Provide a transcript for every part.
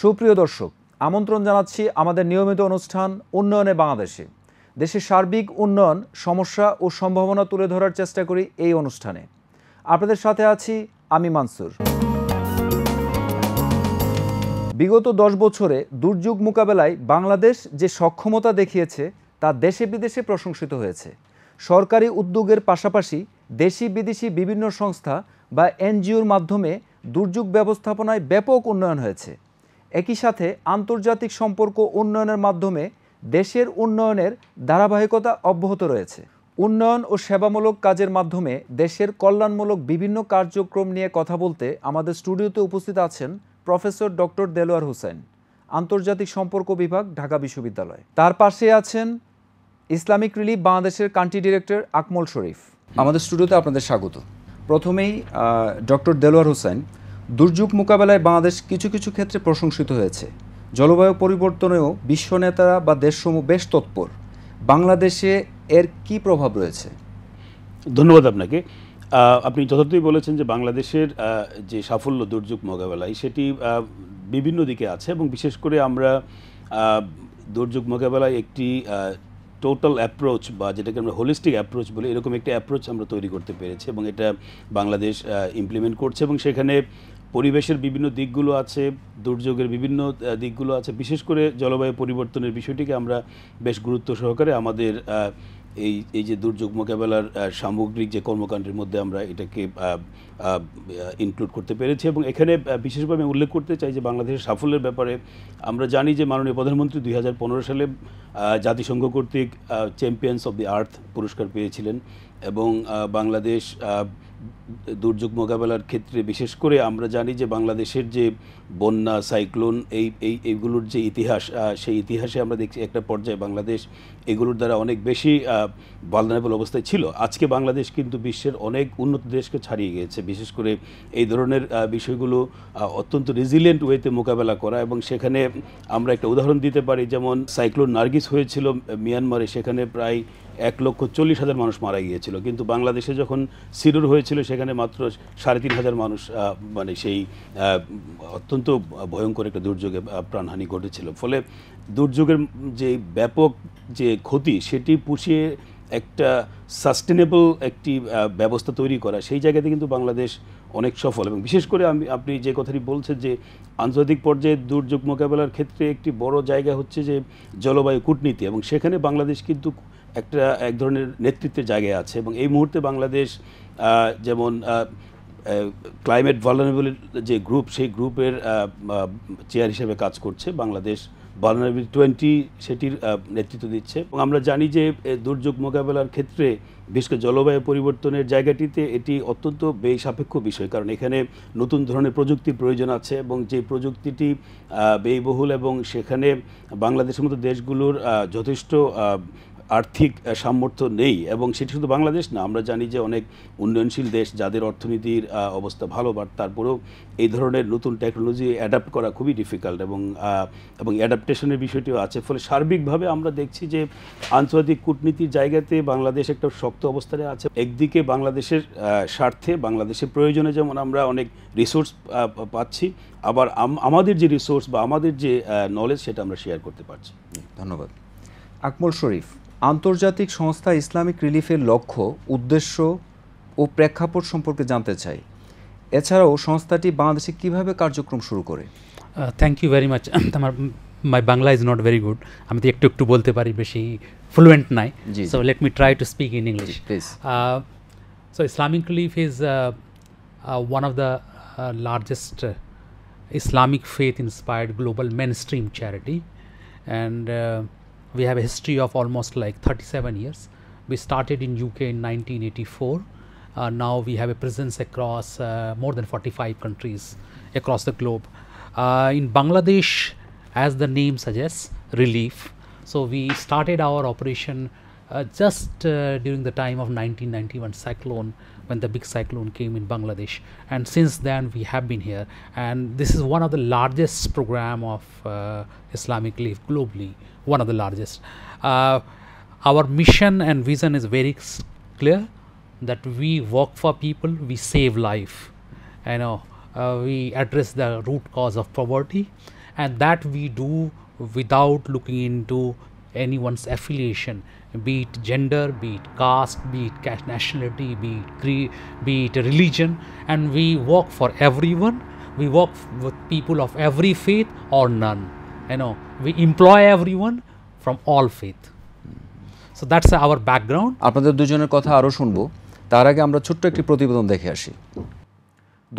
সুপ্রিয় দর্শক আমন্ত্রণ জানাচ্ছি আমাদের নিয়মিত অনুষ্ঠান উন্নয়নে বাংলাদেশে দেশের সার্বিক উন্নয়ন সমস্যা ও সম্ভাবনা তুলে ধরার চেষ্টা করি এই অনুষ্ঠানে আপনাদের সাথে আছি আমি মানসুর বিগত দশ বছরে দুর্যোগ মোকাবেলায় বাংলাদেশ যে সক্ষমতা দেখিয়েছে তা দেশে বিদেশে প্রশংসিত হয়েছে সরকারি উদ্যোগের পাশাপাশি দেশি বিদেশি বিভিন্ন সংস্থা বা এনজিওর মাধ্যমে দুর্যোগ ব্যবস্থাপনায় ব্যাপক উন্নয়ন হয়েছে একই সাথে আন্তর্জাতিক সম্পর্ক উন্নয়নের মাধ্যমে দেশের উন্নয়নের ধারাবাহিকতা অব্যাহত রয়েছে উন্নয়ন ও সেবামূলক কাজের মাধ্যমে দেশের কল্যাণমূলক বিভিন্ন কার্যক্রম নিয়ে কথা বলতে আমাদের স্টুডিওতে উপস্থিত আছেন প্রফেসর ডক্টর দেলোয়ার হোসেন আন্তর্জাতিক সম্পর্ক বিভাগ ঢাকা বিশ্ববিদ্যালয় তার পাশে আছেন ইসলামিক রিলিফ বাংলাদেশের কান্ট্রি ডিরেক্টর আকমল শরীফ আমাদের স্টুডিওতে আপনাদের স্বাগত প্রথমেই ডক্টর দেলোয়ার হোসেন দুর্যোগ মোকাবেলায় বাংলাদেশ কিছু কিছু ক্ষেত্রে প্রশংসিত হয়েছে জলবায়ু পরিবর্তনেও বিশ্ব নেতারা বা দেশসমূহ বেশ তৎপর বাংলাদেশে এর কি প্রভাব রয়েছে ধন্যবাদ আপনাকে আপনি যথার্থই বলেছেন যে বাংলাদেশের যে সাফল্য দুর্যোগ মোকাবেলায় সেটি বিভিন্ন দিকে আছে এবং বিশেষ করে আমরা দুর্যোগ মোকাবেলায় একটি টোটাল অ্যাপ্রোচ বা যেটাকে আমরা হোলিস্টিক অ্যাপ্রোচ বলি এরকম একটি অ্যাপ্রোচ আমরা তৈরি করতে পেরেছি এবং এটা বাংলাদেশ ইমপ্লিমেন্ট করছে এবং সেখানে পরিবেশের বিভিন্ন দিকগুলো আছে দুর্যোগের বিভিন্ন দিকগুলো আছে বিশেষ করে জলবায়ু পরিবর্তনের বিষয়টিকে আমরা বেশ গুরুত্ব সহকারে আমাদের এই এই যে দুর্যোগ মোকাবেলার সামগ্রিক যে কর্মকাণ্ডের মধ্যে আমরা এটাকে ইনক্লুড করতে পেরেছি এবং এখানে বিশেষভাবে আমি উল্লেখ করতে চাই যে বাংলাদেশের সাফল্যের ব্যাপারে আমরা জানি যে মাননীয় প্রধানমন্ত্রী দুই সালে জাতিসংঘ কর্তৃক চ্যাম্পিয়ন্স অব দি আর্থ পুরস্কার পেয়েছিলেন এবং বাংলাদেশ দুর্যোগ মোকাবেলার ক্ষেত্রে বিশেষ করে আমরা জানি যে বাংলাদেশের যে বন্যা সাইক্লোন এই এই এইগুলোর যে ইতিহাস সেই ইতিহাসে আমরা দেখছি একটা পর্যায়ে বাংলাদেশ এগুলোর দ্বারা অনেক বেশি বালনাবল অবস্থায় ছিল আজকে বাংলাদেশ কিন্তু বিশ্বের অনেক উন্নত দেশকে ছাড়িয়ে গিয়েছে বিশেষ করে এই ধরনের বিষয়গুলো অত্যন্ত রেজিলিয়েন্ট ওয়েতে মোকাবেলা করা এবং সেখানে আমরা একটা উদাহরণ দিতে পারি যেমন সাইক্লোন নার্গিস হয়েছিল মিয়ানমারে সেখানে প্রায় এক লক্ষ চল্লিশ হাজার মানুষ মারা গিয়েছিল কিন্তু বাংলাদেশে যখন সিরুর হয়েছিল সেখানে মাত্র সাড়ে তিন হাজার মানুষ মানে সেই অত্যন্ত ভয়ঙ্কর একটা দুর্যোগে প্রাণহানি ঘটেছিল ফলে দুর্যোগের যে ব্যাপক যে ক্ষতি সেটি পুষিয়ে একটা সাস্টেনেবল একটি ব্যবস্থা তৈরি করা সেই জায়গাতে কিন্তু বাংলাদেশ অনেক সফল এবং বিশেষ করে আমি আপনি যে কথাটি বলছেন যে আন্তর্জাতিক পর্যায়ে দুর্যোগ মোকাবেলার ক্ষেত্রে একটি বড় জায়গা হচ্ছে যে জলবায়ু কূটনীতি এবং সেখানে বাংলাদেশ কিন্তু একটা এক ধরনের নেতৃত্বের জায়গায় আছে এবং এই মুহূর্তে বাংলাদেশ যেমন ক্লাইমেট ভালনারেবল যে গ্রুপ সেই গ্রুপের চেয়ার হিসেবে কাজ করছে বাংলাদেশ ভালনারেবল টোয়েন্টি সেটির নেতৃত্ব দিচ্ছে এবং আমরা জানি যে দুর্যোগ মোকাবেলার ক্ষেত্রে বিশেষ জলবায়ু পরিবর্তনের জায়গাটিতে এটি অত্যন্ত ব্যয় সাপেক্ষ বিষয় কারণ এখানে নতুন ধরনের প্রযুক্তির প্রয়োজন আছে এবং যে প্রযুক্তিটি ব্যয়বহুল এবং সেখানে বাংলাদেশের মতো দেশগুলোর যথেষ্ট আর্থিক সামর্থ্য নেই এবং সেটি শুধু বাংলাদেশ না আমরা জানি যে অনেক উন্নয়নশীল দেশ যাদের অর্থনীতির অবস্থা ভালো বাট তারপরেও এই ধরনের নতুন টেকনোলজি অ্যাডাপ্ট করা খুবই ডিফিকাল্ট এবং এবং অ্যাডাপ্টেশনের বিষয়টিও আছে ফলে সার্বিকভাবে আমরা দেখছি যে আন্তর্জাতিক কূটনীতির জায়গাতে বাংলাদেশ একটা শক্ত অবস্থানে আছে একদিকে বাংলাদেশের স্বার্থে বাংলাদেশের প্রয়োজনে যেমন আমরা অনেক রিসোর্স পাচ্ছি আবার আমাদের যে রিসোর্স বা আমাদের যে নলেজ সেটা আমরা শেয়ার করতে পারছি ধন্যবাদ আকমল শরীফ আন্তর্জাতিক সংস্থা ইসলামিক রিলিফের লক্ষ্য উদ্দেশ্য ও প্রেক্ষাপট সম্পর্কে জানতে চাই এছাড়াও সংস্থাটি বাংলাদেশে কিভাবে কার্যক্রম শুরু করে থ্যাংক ইউ ভেরি মাচ আমার my Bangla is not very good আমি তো একটু একটু বলতে পারি বেশি ফ্লুয়েন্ট নাই so let me try to speak in English so Islamic Relief is one of the largest Islamic faith inspired global mainstream charity and we have a history of almost like 37 years. We started in UK in 1984. Uh, now we have a presence across uh, more than 45 countries across the globe. Uh, in Bangladesh, as the name suggests, relief. So we started our operation uh, just uh, during the time of 1991 cyclone when the big cyclone came in Bangladesh and since then we have been here and this is one of the largest program of uh, Islamic Leaf globally one of the largest uh, our mission and vision is very clear that we work for people we save life you know uh, we address the root cause of poverty and that we do without looking into anyone's affiliation be it gender, be it caste, be it nationality, be it, creed, be it religion, and we work for everyone. We work with people of every faith or none. You know, we employ everyone from all faith. So that's our background আপনাদের দুজনের কথা আরও শুনবো তার আগে আমরা ছোট্ট একটি প্রতিবেদন দেখে আসি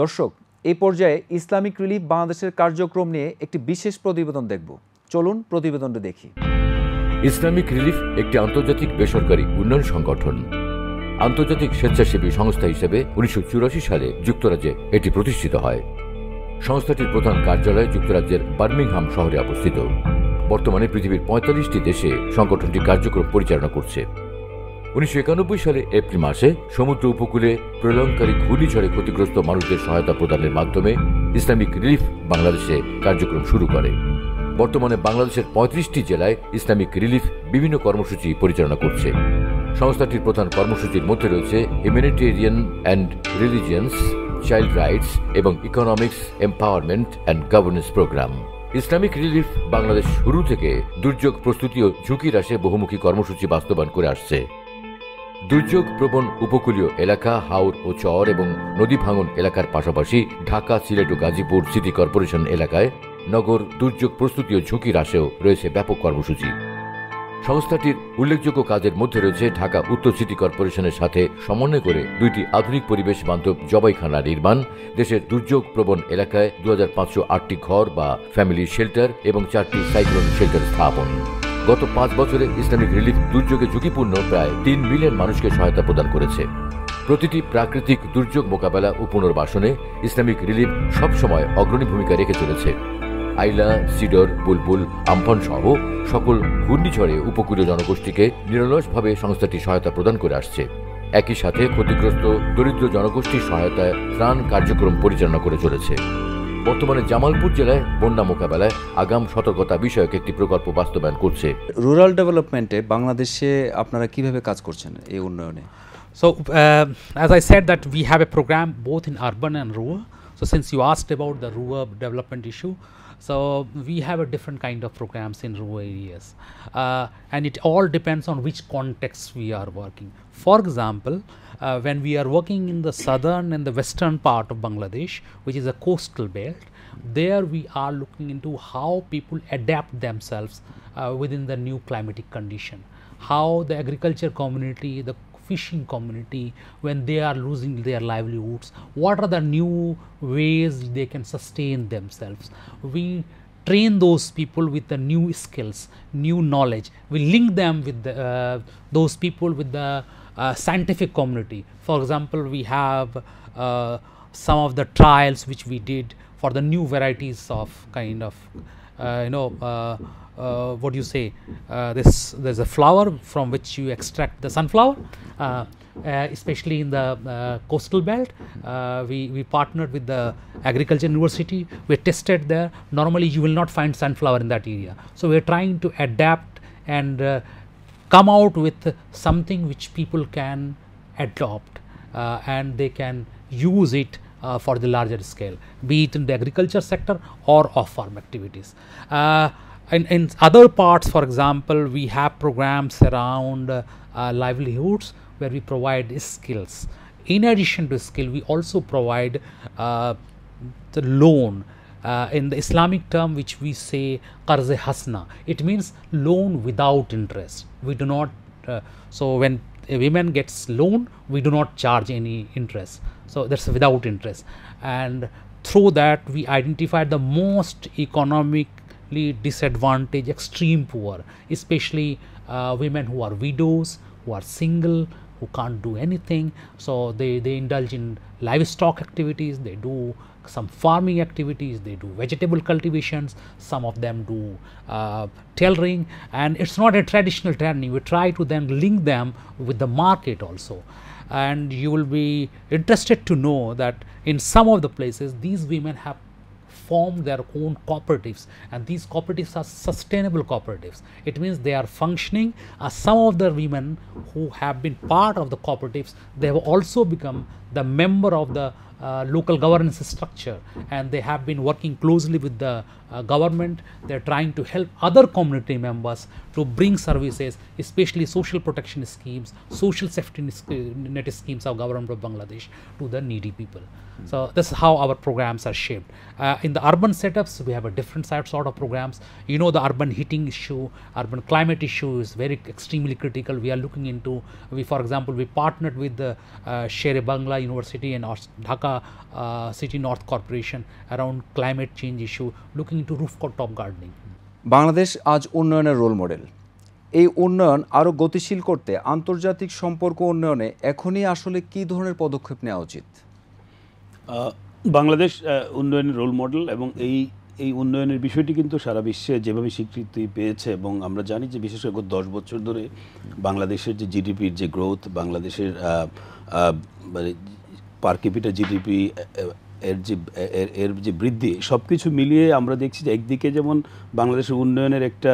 দর্শক এই পর্যায়ে ইসলামিক রিলিফ বাংলাদেশের কার্যক্রম নিয়ে একটি বিশেষ প্রতিবেদন দেখব চলুন প্রতিবেদনটা দেখি ইসলামিক রিলিফ একটি আন্তর্জাতিক বেসরকারি উন্নয়ন সংগঠন আন্তর্জাতিক স্বেচ্ছাসেবী সংস্থা হিসেবে উনিশশো সালে যুক্তরাজ্যে এটি প্রতিষ্ঠিত হয় সংস্থাটির প্রধান কার্যালয় যুক্তরাজ্যের বার্মিংহাম শহরে অবস্থিত বর্তমানে পৃথিবীর পঁয়তাল্লিশটি দেশে সংগঠনটি কার্যক্রম পরিচালনা করছে উনিশশো সালে এপ্রিল মাসে সমুদ্র উপকূলে প্রলয়ঙ্কারী ঘূর্ণিঝড়ে ক্ষতিগ্রস্ত মানুষদের সহায়তা প্রদানের মাধ্যমে ইসলামিক রিলিফ বাংলাদেশে কার্যক্রম শুরু করে বর্তমানে বাংলাদেশের পঁয়ত্রিশটি জেলায় ইসলামিক রিলিফ বিভিন্ন কর্মসূচি পরিচালনা করছে সংস্থাটির প্রধান কর্মসূচির মধ্যে রয়েছে humanitarian and resilience child rights এবং economics empowerment and governance programme Islamic Relief Bangladesh শুরু থেকে দুর্যোগ প্রস্তুতি ও ঝুঁকি হ্রাসে বহুমুখী কর্মসূচি বাস্তবায়ন করে আসছে দুর্যোগ প্রবণ উপকূলীয় এলাকা হাওর ও চর এবং নদী ভাঙন এলাকার পাশাপাশি ঢাকা সিলেট ও গাজীপুর সিটি কর্পোরেশন এলাকায় নগর দুর্যোগ প্রস্তুতি ও ঝুঁকি হ্রাসেও রয়েছে ব্যাপক কর্মসূচি সংস্থাটির উল্লেখযোগ্য কাজের মধ্যে রয়েছে ঢাকা উত্তর সিটি কর্পোরেশনের সাথে সমন্বয় করে দুইটি আধুনিক পরিবেশ বান্ধব জবাইখানা নির্মাণ দেশের দুর্যোগ প্রবণ এলাকায় দু আটটি ঘর বা ফ্যামিলি শেল্টার এবং চারটি সাইক্লোন শেল্টার স্থাপন গত পাঁচ বছরে ইসলামিক রিলিফ দুর্যোগে ঝুঁকিপূর্ণ প্রায় তিন মিলিয়ন মানুষকে সহায়তা প্রদান করেছে প্রতিটি প্রাকৃতিক দুর্যোগ মোকাবেলা ও পুনর্বাসনে ইসলামিক রিলিফ সবসময় অগ্রণী ভূমিকা রেখে চলেছে আইলা সিডর বুলবুল আমফান সহ সকল ঘূর্ণিঝড়ে উপকূলীয় জনগোষ্ঠীকে নিরলসভাবে সংস্থাটি সহায়তা প্রদান করে আসছে একই সাথে ক্ষতিগ্রস্ত দরিদ্র জনগোষ্ঠীর সহায়তায় ত্রাণ কার্যক্রম পরিচালনা করে চলেছে বর্তমানে জামালপুর জেলায় বন্যা মোকাবেলায় আগাম সতর্কতা বিষয়ক একটি প্রকল্প বাস্তবায়ন করছে রুরাল ডেভেলপমেন্টে বাংলাদেশে আপনারা কিভাবে কাজ করছেন এই উন্নয়নে so as I I said we have a programme both in urban and rural so since you asked about the rural development issue So we have a different kind of programs in rural areas uh, and it all depends on which context we are working. For example, uh, when we are working in the southern and the western part of Bangladesh, which is a coastal belt, there we are looking into how people adapt themselves uh, within the new climatic condition, how the agriculture community, the fishing community when they are losing their livelihoods what are the new ways they can sustain themselves we train those people with the new skills new knowledge we link them with the, uh, those people with the uh, scientific community for example we have uh, some of the trials which we did for the new varieties of kind of uh, you know uh, uh, what do you say uh, this there's a flower from which you extract the sunflower uh, uh especially in the uh, coastal belt uh, we we partnered with the agriculture university we tested there normally you will not find sunflower in that area so we're trying to adapt and come out with something which people can adopt and they can use it uh, for the larger scale, be it in the agriculture sector or off farm activities. Uh, in, in other parts for example we have programs around uh, uh, livelihoods where we provide skills in addition to skill we also provide uh, the loan uh, in the islamic term which we say qarz hasna it means loan without interest we do not uh, so when a woman gets loan we do not charge any interest so that's without interest and through that we identify the most economic disadvantaged, extreme poor, especially uh, women who are widows, who are single, who can't do anything. So they, they indulge in livestock activities, they do some farming activities, they do vegetable cultivations, some of them do uh, tailoring and it is not a traditional tanning. We try to then link them with the market also and you will be interested to know that in some of the places these women have form their own cooperatives and these cooperatives are sustainable cooperatives. It means they are functioning uh, some of the women who have been part of the cooperatives, they have also become the member of the uh, local governance structure and they have been working closely with the uh, government. They are trying to help other community members to bring services, especially social protection schemes, social safety net schemes of government of Bangladesh to the needy people. So this is how our programs are shaped. Uh, in the urban setups, we have a different sort of programs. You know the urban heating issue, urban climate issue is very extremely critical. We are looking into, we for example, we partnered with the uh, Shere Bangla University in Dhaka Dhaka uh, City North Corporation around climate change issue, looking into rooftop gardening. Bangladesh আজ উন্নয়নের role model এই উন্নয়ন আরও গতিশীল করতে আন্তর্জাতিক সম্পর্ক উন্নয়নে এখনই আসলে কি ধরনের পদক্ষেপ নেওয়া উচিত বাংলাদেশ উন্নয়নের রোল মডেল এবং এই এই উন্নয়নের বিষয়টি কিন্তু সারা বিশ্বে যেভাবে স্বীকৃতি পেয়েছে এবং আমরা জানি যে বিশেষ করে দশ বছর ধরে বাংলাদেশের যে জিডিপির যে গ্রোথ বাংলাদেশের মানে পার ক্যাপিটা জিডিপি এর যে এর যে বৃদ্ধি সব কিছু মিলিয়ে আমরা দেখছি যে একদিকে যেমন বাংলাদেশের উন্নয়নের একটা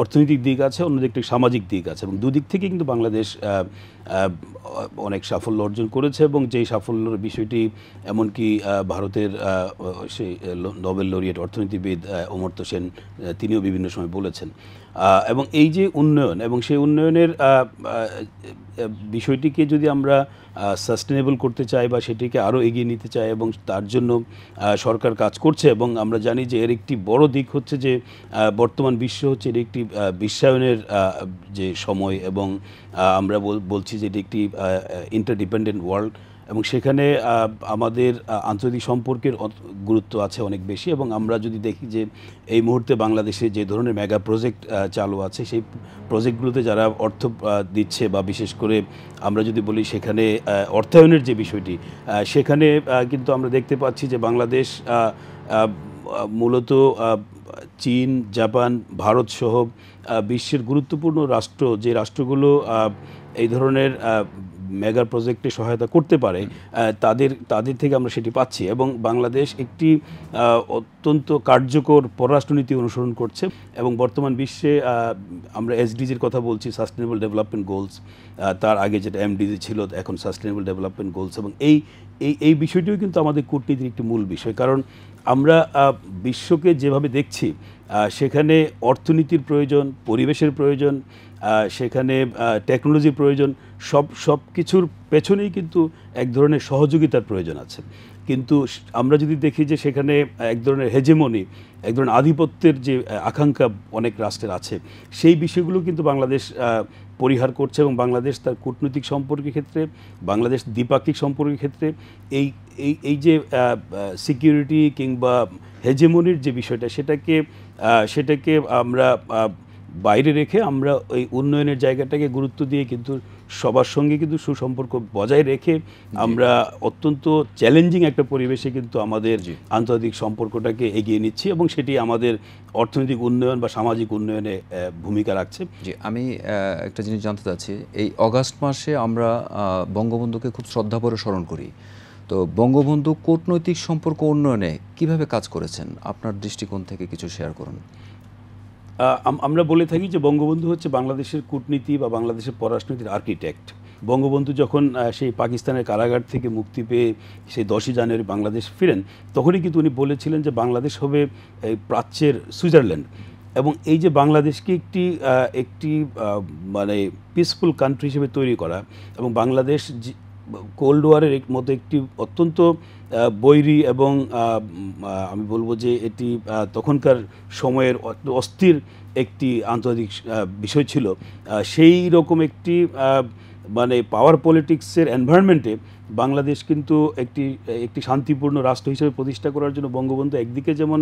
অর্থনৈতিক দিক আছে অন্যদিকে সামাজিক দিক আছে এবং দুদিক থেকে কিন্তু বাংলাদেশ অনেক সাফল্য অর্জন করেছে এবং যেই সাফল্যের বিষয়টি এমনকি ভারতের সেই নোবেল লরিয়েট অর্থনীতিবিদ অমর্ত্য সেন তিনিও বিভিন্ন সময় বলেছেন এবং এই যে উন্নয়ন এবং সেই উন্নয়নের বিষয়টিকে যদি আমরা সাস্টেনেবল করতে চাই বা সেটিকে আরও এগিয়ে নিতে চাই এবং তার জন্য সরকার কাজ করছে এবং আমরা জানি যে এর একটি বড় দিক হচ্ছে যে বর্তমান বিশ্ব হচ্ছে এর একটি বিশ্বায়নের যে সময় এবং আমরা বলছি যে এটি একটি ইন্টারডিপেন্ডেন্ট ওয়ার্ল্ড এবং সেখানে আমাদের আন্তর্জাতিক সম্পর্কের গুরুত্ব আছে অনেক বেশি এবং আমরা যদি দেখি যে এই মুহূর্তে বাংলাদেশে যে ধরনের মেগা প্রজেক্ট চালু আছে সেই প্রজেক্টগুলোতে যারা অর্থ দিচ্ছে বা বিশেষ করে আমরা যদি বলি সেখানে অর্থায়নের যে বিষয়টি সেখানে কিন্তু আমরা দেখতে পাচ্ছি যে বাংলাদেশ মূলত চীন জাপান ভারত সহ বিশ্বের গুরুত্বপূর্ণ রাষ্ট্র যে রাষ্ট্রগুলো এই ধরনের মেগা প্রজেক্টে সহায়তা করতে পারে তাদের তাদের থেকে আমরা সেটি পাচ্ছি এবং বাংলাদেশ একটি অত্যন্ত কার্যকর পররাষ্ট্রনীতি অনুসরণ করছে এবং বর্তমান বিশ্বে আমরা এসডিজির কথা বলছি সাস্টেনেবল ডেভেলপমেন্ট গোলস তার আগে যেটা এমডিজি ছিল এখন সাস্টেনেবল ডেভেলপমেন্ট গোলস এবং এই এই এই বিষয়টিও কিন্তু আমাদের কূটনীতির একটি মূল বিষয় কারণ আমরা বিশ্বকে যেভাবে দেখছি সেখানে অর্থনীতির প্রয়োজন পরিবেশের প্রয়োজন সেখানে টেকনোলজির প্রয়োজন সব সব কিছুর পেছনেই কিন্তু এক ধরনের সহযোগিতার প্রয়োজন আছে কিন্তু আমরা যদি দেখি যে সেখানে এক ধরনের হেজেমনি এক ধরনের আধিপত্যের যে আকাঙ্ক্ষা অনেক রাষ্ট্রের আছে সেই বিষয়গুলো কিন্তু বাংলাদেশ পরিহার করছে এবং বাংলাদেশ তার কূটনৈতিক সম্পর্কের ক্ষেত্রে বাংলাদেশ দ্বিপাক্ষিক সম্পর্কের ক্ষেত্রে এই এই এই যে সিকিউরিটি কিংবা হেজেমনির যে বিষয়টা সেটাকে সেটাকে আমরা বাইরে রেখে আমরা ওই উন্নয়নের জায়গাটাকে গুরুত্ব দিয়ে কিন্তু সবার সঙ্গে কিন্তু সুসম্পর্ক বজায় রেখে আমরা অত্যন্ত চ্যালেঞ্জিং একটা পরিবেশে কিন্তু আমাদের আন্তর্জাতিক সম্পর্কটাকে এগিয়ে নিচ্ছি এবং সেটি আমাদের অর্থনৈতিক উন্নয়ন বা সামাজিক উন্নয়নে ভূমিকা রাখছে জি আমি একটা জিনিস জানতে চাচ্ছি এই অগাস্ট মাসে আমরা বঙ্গবন্ধুকে খুব শ্রদ্ধাভরে স্মরণ করি তো বঙ্গবন্ধু কূটনৈতিক সম্পর্ক উন্নয়নে কিভাবে কাজ করেছেন আপনার দৃষ্টিকোণ থেকে কিছু শেয়ার করুন আমরা বলে থাকি যে বঙ্গবন্ধু হচ্ছে বাংলাদেশের কূটনীতি বা বাংলাদেশের পররাষ্ট্রনীতির আর্কিটেক্ট বঙ্গবন্ধু যখন সেই পাকিস্তানের কারাগার থেকে মুক্তি পেয়ে সেই দশই জানুয়ারি বাংলাদেশ ফিরেন তখনই কিন্তু উনি বলেছিলেন যে বাংলাদেশ হবে প্রাচ্যের সুইজারল্যান্ড এবং এই যে বাংলাদেশকে একটি একটি মানে পিসফুল কান্ট্রি হিসেবে তৈরি করা এবং বাংলাদেশ কোল্ড ওয়ারের মতো একটি অত্যন্ত বৈরী এবং আমি বলবো যে এটি তখনকার সময়ের অস্থির একটি আন্তর্জাতিক বিষয় ছিল সেই রকম একটি মানে পাওয়ার পলিটিক্সের এনভায়রনমেন্টে বাংলাদেশ কিন্তু একটি একটি শান্তিপূর্ণ রাষ্ট্র হিসেবে প্রতিষ্ঠা করার জন্য বঙ্গবন্ধু একদিকে যেমন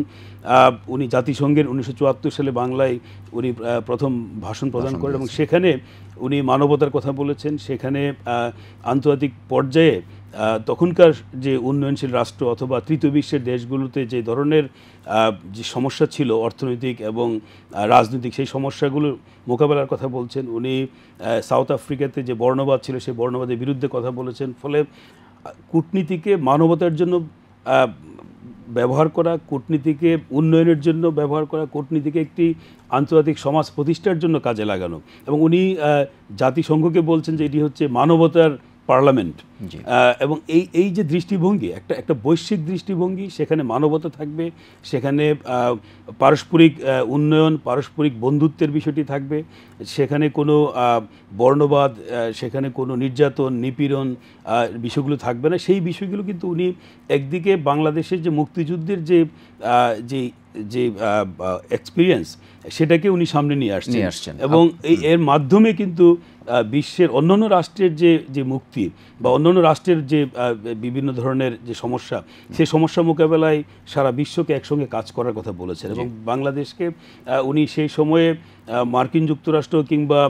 উনি জাতিসংঘের উনিশশো সালে বাংলায় উনি প্রথম ভাষণ প্রদান করেন এবং সেখানে উনি মানবতার কথা বলেছেন সেখানে আন্তর্জাতিক পর্যায়ে তখনকার যে উন্নয়নশীল রাষ্ট্র অথবা তৃতীয় বিশ্বের দেশগুলোতে যে ধরনের যে সমস্যা ছিল অর্থনৈতিক এবং রাজনৈতিক সেই সমস্যাগুলো মোকাবেলার কথা বলছেন উনি সাউথ আফ্রিকাতে যে বর্ণবাদ ছিল সেই বর্ণবাদের বিরুদ্ধে কথা বলেছেন ফলে কূটনীতিকে মানবতার জন্য ব্যবহার করা কূটনীতিকে উন্নয়নের জন্য ব্যবহার করা কূটনীতিকে একটি আন্তর্জাতিক সমাজ প্রতিষ্ঠার জন্য কাজে লাগানো এবং উনি জাতিসংঘকে বলছেন যে এটি হচ্ছে মানবতার পার্লামেন্ট এবং এই এই যে দৃষ্টিভঙ্গি একটা একটা বৈশ্বিক দৃষ্টিভঙ্গি সেখানে মানবতা থাকবে সেখানে পারস্পরিক উন্নয়ন পারস্পরিক বন্ধুত্বের বিষয়টি থাকবে সেখানে কোনো বর্ণবাদ সেখানে কোনো নির্যাতন নিপীড়ন বিষয়গুলো থাকবে না সেই বিষয়গুলো কিন্তু উনি একদিকে বাংলাদেশের যে মুক্তিযুদ্ধের যে যে যে এক্সপিরিয়েন্স সেটাকে উনি সামনে নিয়ে আসছেন আসছেন এবং এর মাধ্যমে কিন্তু বিশ্বের অন্যান্য রাষ্ট্রের যে যে মুক্তি বা অন্যান্য রাষ্ট্রের যে বিভিন্ন ধরনের যে সমস্যা সেই সমস্যা মোকাবেলায় সারা বিশ্বকে একসঙ্গে কাজ করার কথা বলেছেন এবং বাংলাদেশকে উনি সেই সময়ে মার্কিন যুক্তরাষ্ট্র কিংবা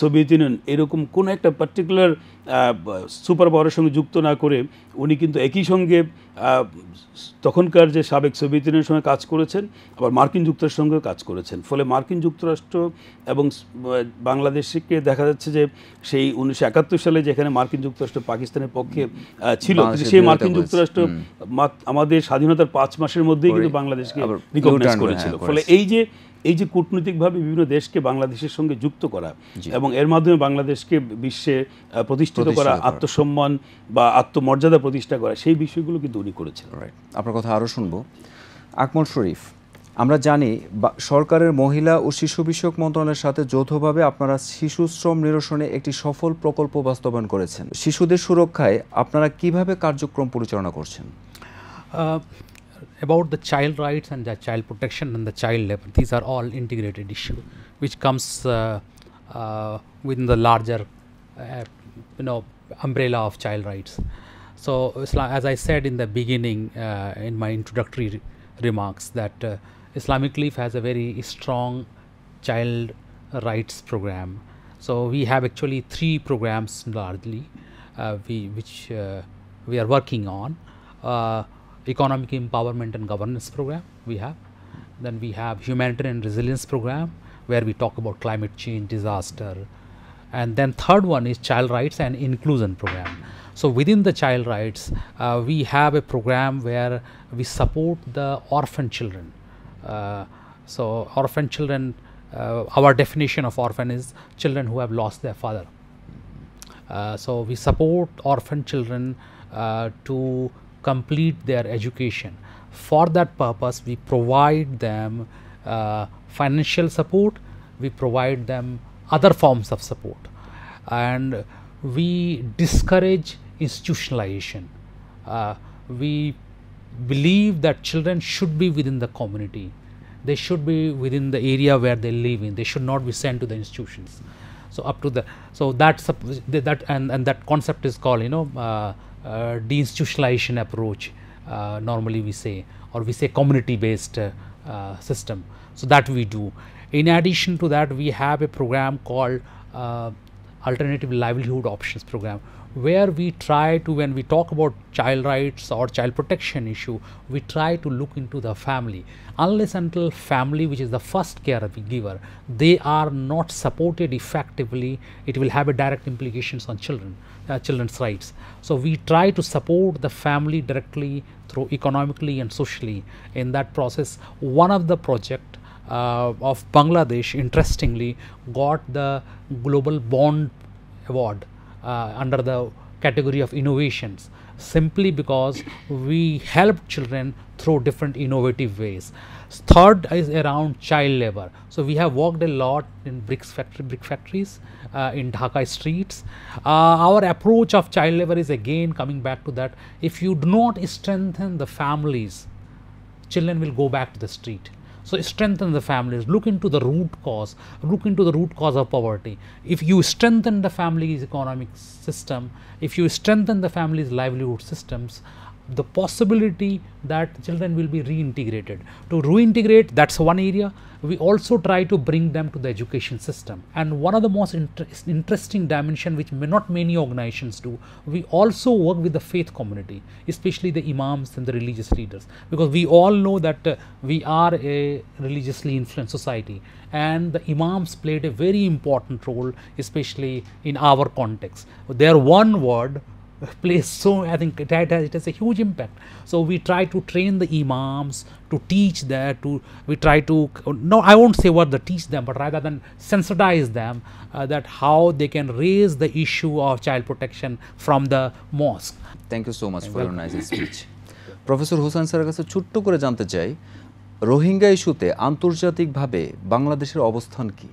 সোভিয়েত ইউনিয়ন এরকম কোন একটা পার্টিকুলার সুপার পাওয়ারের সঙ্গে যুক্ত না করে উনি কিন্তু একই সঙ্গে তখনকার যে সাবেক সোভিয়েত ইউনিয়নের সঙ্গে কাজ করেছেন আবার মার্কিন যুক্তরাষ্ট্রের সঙ্গে কাজ করেছেন ফলে মার্কিন যুক্তরাষ্ট্র এবং বাংলাদেশকে দেখা যাচ্ছে যে সেই উনিশশো সালে যেখানে মার্কিন যুক্তরাষ্ট্র পাকিস্তানের পক্ষে ছিল সেই মার্কিন যুক্তরাষ্ট্র আমাদের স্বাধীনতার পাঁচ মাসের মধ্যেই কিন্তু বাংলাদেশকে রিকগনাইজ করেছিল হ্যাঁ, ফলে এই যে এই যে কূটনৈতিকভাবে বিভিন্ন দেশকে বাংলাদেশের সঙ্গে যুক্ত করা এবং এর মাধ্যমে বাংলাদেশকে বিশ্বে প্রতিষ্ঠিত করা আত্মসম্মান বা আত্মমর্যাদা প্রতিষ্ঠা করা সেই বিষয়গুলো কিন্তু উনি করেছেন আপনার কথা আরও শুনবো আকমল শরীফ আমরা জানি সরকারের মহিলা ও শিশু বিষয়ক মন্ত্রণালয়ের সাথে যৌথভাবে আপনারা শিশু শ্রম নিরসনে একটি সফল প্রকল্প বাস্তবায়ন করেছেন শিশুদের সুরক্ষায় আপনারা কিভাবে কার্যক্রম পরিচালনা করছেন about the child rights and the child protection and the child labor. These are all integrated issue which comes uh, uh, within the larger, uh, you know, umbrella of child rights. So as I said in the beginning, uh, in my introductory re remarks, that uh, Islamic Leaf has a very strong child rights program. So we have actually three programs largely, uh, we which we are working on economic empowerment and governance program we have. Then we have humanitarian resilience program where we talk about climate change, disaster. And then third one is child rights and inclusion program. So within the child rights, uh, we have a program where we support the orphan children. Uh, so orphan children, uh, our definition of orphan is children who have lost their father. Uh, so we support orphan children uh, to complete their education. For that purpose, we provide them uh, financial support, we provide them other forms of support, and we discourage institutionalization. Uh, we believe that children should be within the community, they should be within the area where they live in, they should not be sent to the institutions. So up to the so that that and and that concept is called you know uh, uh, deinstitutionalization approach. Uh, normally we say or we say community based uh, system. So that we do. In addition to that, we have a program called uh, alternative livelihood options program where we try to when we talk about child rights or child protection issue we try to look into the family unless until family which is the first caregiver they are not supported effectively it will have a direct implications on children uh, children's rights so we try to support the family directly through economically and socially in that process one of the project uh, of Bangladesh interestingly got the global bond award uh, under the category of innovations simply because we help children through different innovative ways. Third is around child labor. So we have worked a lot in bricks factory, brick factories uh, in Dhaka streets. Uh, our approach of child labor is again coming back to that. If you do not strengthen the families, children will go back to the street. So, strengthen the families, look into the root cause, look into the root cause of poverty. If you strengthen the family's economic system, if you strengthen the family's livelihood systems, the possibility that children will be reintegrated. To reintegrate, that's one area. We also try to bring them to the education system. And one of the most inter interesting dimension, which may not many organizations do, we also work with the faith community, especially the imams and the religious leaders, because we all know that uh, we are a religiously influenced society, and the imams played a very important role, especially in our context. Their one word plays so I think it has, it has a huge impact. So we try to train the imams to teach that to we try to no I won't say what the teach them but rather than sensitize them uh, that how they can raise the issue of child protection from the mosque. Thank you so much for your nice speech. Professor Hossain স্যারের কাছে ছোট্ট করে জানতে চাই রোহিঙ্গা ইস্যুতে আন্তর্জাতিকভাবে বাংলাদেশের অবস্থান কি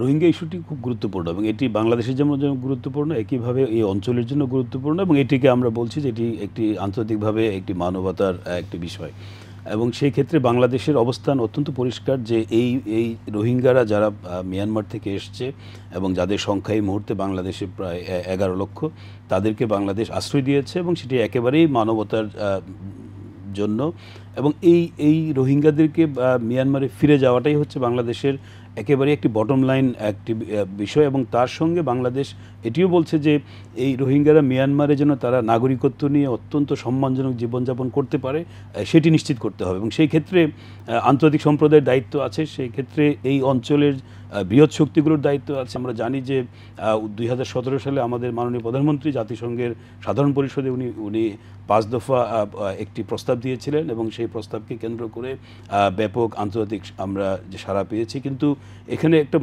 রোহিঙ্গা ইস্যুটি খুব গুরুত্বপূর্ণ এবং এটি বাংলাদেশের যেমন গুরুত্বপূর্ণ একইভাবে এই অঞ্চলের জন্য গুরুত্বপূর্ণ এবং এটিকে আমরা বলছি যে এটি একটি আন্তর্জাতিকভাবে একটি মানবতার একটি বিষয় এবং সেই ক্ষেত্রে বাংলাদেশের অবস্থান অত্যন্ত পরিষ্কার যে এই এই রোহিঙ্গারা যারা মিয়ানমার থেকে এসছে এবং যাদের সংখ্যা এই মুহূর্তে বাংলাদেশে প্রায় এগারো লক্ষ তাদেরকে বাংলাদেশ আশ্রয় দিয়েছে এবং সেটি একেবারেই মানবতার জন্য এবং এই এই রোহিঙ্গাদেরকে মিয়ানমারে ফিরে যাওয়াটাই হচ্ছে বাংলাদেশের একেবারে একটি বটম লাইন একটি বিষয় এবং তার সঙ্গে বাংলাদেশ এটিও বলছে যে এই রোহিঙ্গারা মিয়ানমারে যেন তারা নাগরিকত্ব নিয়ে অত্যন্ত সম্মানজনক জীবনযাপন করতে পারে সেটি নিশ্চিত করতে হবে এবং সেই ক্ষেত্রে আন্তর্জাতিক সম্প্রদায়ের দায়িত্ব আছে সেই ক্ষেত্রে এই অঞ্চলের বৃহৎ শক্তিগুলোর দায়িত্ব আছে আমরা জানি যে দুই সালে আমাদের মাননীয় প্রধানমন্ত্রী জাতিসংঘের সাধারণ পরিষদে উনি উনি পাঁচ দফা একটি প্রস্তাব দিয়েছিলেন এবং সেই প্রস্তাবকে কেন্দ্র করে ব্যাপক আন্তর্জাতিক আমরা যে সাড়া পেয়েছি কিন্তু এখানে একটা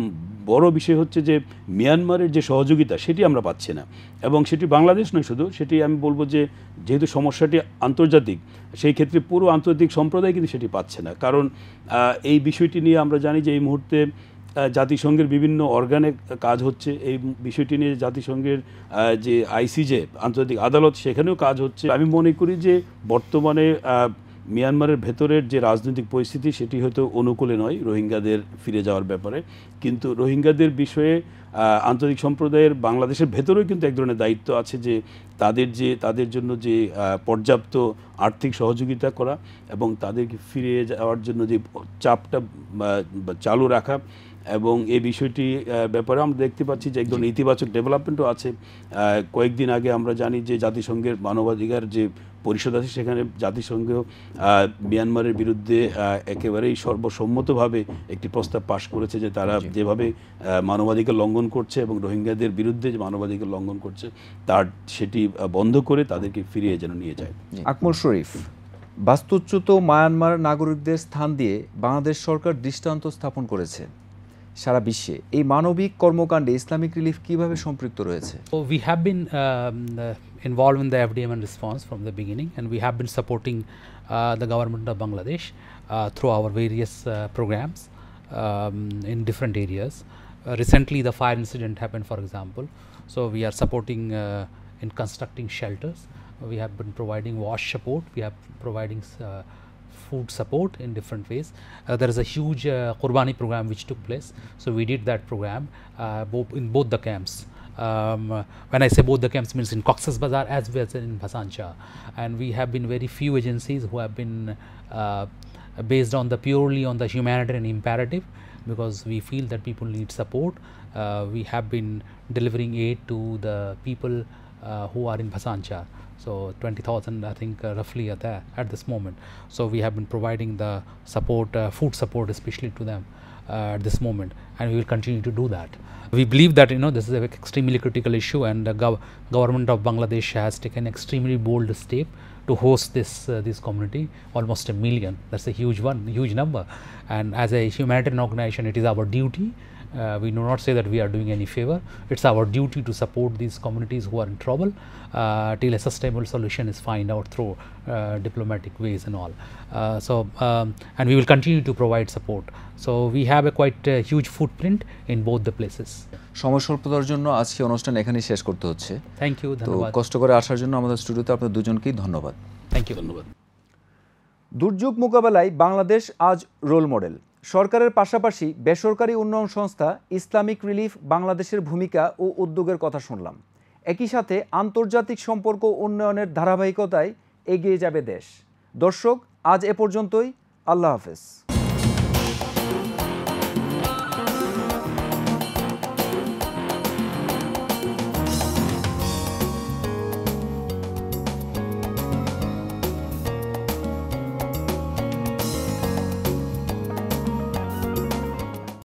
বড় বিষয় হচ্ছে যে মিয়ানমারের যে সহযোগিতা সেটি আমরা পাচ্ছি না এবং সেটি বাংলাদেশ নয় শুধু সেটি আমি বলবো যে যেহেতু সমস্যাটি আন্তর্জাতিক সেই ক্ষেত্রে পুরো আন্তর্জাতিক সম্প্রদায় কিন্তু সেটি পাচ্ছে না কারণ এই বিষয়টি নিয়ে আমরা জানি যে এই মুহূর্তে জাতিসংঘের বিভিন্ন অর্গানে কাজ হচ্ছে এই বিষয়টি নিয়ে জাতিসংঘের যে আইসিজে আন্তর্জাতিক আদালত সেখানেও কাজ হচ্ছে আমি মনে করি যে বর্তমানে মিয়ানমারের ভেতরের যে রাজনৈতিক পরিস্থিতি সেটি হয়তো অনুকূলে নয় রোহিঙ্গাদের ফিরে যাওয়ার ব্যাপারে কিন্তু রোহিঙ্গাদের বিষয়ে আন্তর্জাতিক সম্প্রদায়ের বাংলাদেশের ভেতরেও কিন্তু এক ধরনের দায়িত্ব আছে যে তাদের যে তাদের জন্য যে পর্যাপ্ত আর্থিক সহযোগিতা করা এবং তাদেরকে ফিরে যাওয়ার জন্য যে চাপটা চালু রাখা এবং এই বিষয়টি ব্যাপারে আমরা দেখতে পাচ্ছি যে একজন ইতিবাচক ডেভেলপমেন্টও আছে কয়েকদিন আগে আমরা জানি যে জাতিসংঘের মানবাধিকার যে পরিষদ আছে সেখানে জাতিসংঘ মিয়ানমারের বিরুদ্ধে একেবারেই সর্বসম্মতভাবে একটি প্রস্তাব পাশ করেছে যে তারা যেভাবে মানবাধিকার লঙ্ঘন করছে এবং রোহিঙ্গাদের বিরুদ্ধে যে মানবাধিকার লঙ্ঘন করছে তার সেটি বন্ধ করে তাদেরকে ফিরিয়ে যেন নিয়ে যায় আকমল শরীফ বাস্তুচ্যুত মায়ানমার নাগরিকদের স্থান দিয়ে বাংলাদেশ সরকার দৃষ্টান্ত স্থাপন করেছে সারা বিশ্বে এই মানবিক কর্মকাণ্ডে ইসলামিক রিলিফ কিভাবে সম্পৃক্ত রয়েছে oh we have been involved in the FDMN response from the beginning and we have been supporting uh, the government of Bangladesh uh, through our various uh, programs um, in different areas. Uh, recently the fire incident happened for example, so we are supporting uh, in constructing shelters, we have been providing wash support, we are providing uh, food support in different ways. Uh, there is a huge uh, Qurbani program which took place. So we did that program uh, bo in both the camps um, when I say both the camps means in Cox's Bazar as well as in Basancha and we have been very few agencies who have been uh, based on the purely on the humanitarian imperative because we feel that people need support. Uh, we have been delivering aid to the people uh, who are in Basancha So 20,000 I think uh, roughly are there at this moment. So we have been providing the support, uh, food support especially to them at uh, this moment and we will continue to do that. We believe that you know this is an extremely critical issue and the gov government of Bangladesh has taken extremely bold step to host this uh, this community almost a million that's a huge one huge number and as a humanitarian organization it is our duty Uh, we do not say that we are doing any favor. It's our duty to support these communities who are in trouble uh, till a sustainable solution is found out through uh, diplomatic ways and all. Uh, so, um, and we will continue to provide support. So, we have a quite uh, huge footprint in both the places. সময় জন্য আজকে অনুষ্ঠান এখানেই শেষ করতে হচ্ছে thank you তো কষ্ট করে আসার জন্য আমাদের স্টুডিওতে আপনাদের দুজনকেই ধন্যবাদ থ্যাংক ইউ ধন্যবাদ দুর্যোগ মোকাবেলায় বাংলাদেশ আজ রোল মডেল সরকারের পাশাপাশি বেসরকারি উন্নয়ন সংস্থা ইসলামিক রিলিফ বাংলাদেশের ভূমিকা ও উদ্যোগের কথা শুনলাম একই সাথে আন্তর্জাতিক সম্পর্ক উন্নয়নের ধারাবাহিকতায় এগিয়ে যাবে দেশ দর্শক আজ এ পর্যন্তই আল্লাহ হাফেজ